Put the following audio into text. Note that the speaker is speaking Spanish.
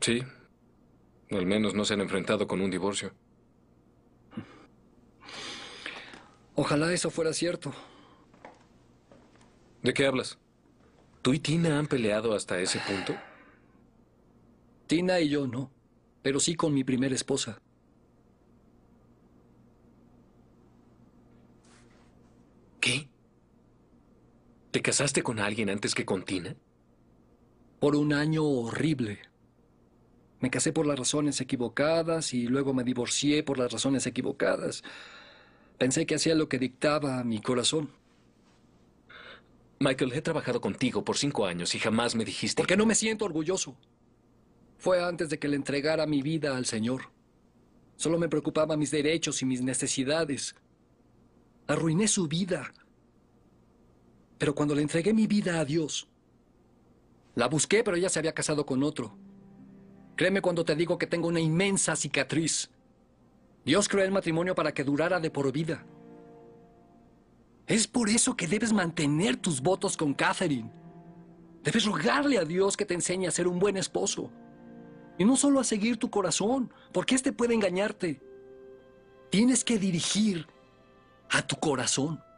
Sí. Al menos no se han enfrentado con un divorcio. Ojalá eso fuera cierto. ¿De qué hablas? ¿Tú y Tina han peleado hasta ese punto? Tina y yo no, pero sí con mi primera esposa. ¿Qué? ¿Te casaste con alguien antes que con Tina? Por un año horrible. Me casé por las razones equivocadas y luego me divorcié por las razones equivocadas. Pensé que hacía lo que dictaba mi corazón. Michael, he trabajado contigo por cinco años y jamás me dijiste... Porque no me siento orgulloso. Fue antes de que le entregara mi vida al Señor. Solo me preocupaba mis derechos y mis necesidades. Arruiné su vida. Pero cuando le entregué mi vida a Dios, la busqué, pero ella se había casado con otro. Créeme cuando te digo que tengo una inmensa cicatriz. Dios creó el matrimonio para que durara de por vida. Es por eso que debes mantener tus votos con Catherine. Debes rogarle a Dios que te enseñe a ser un buen esposo. Y no solo a seguir tu corazón, porque éste puede engañarte. Tienes que dirigir a tu corazón.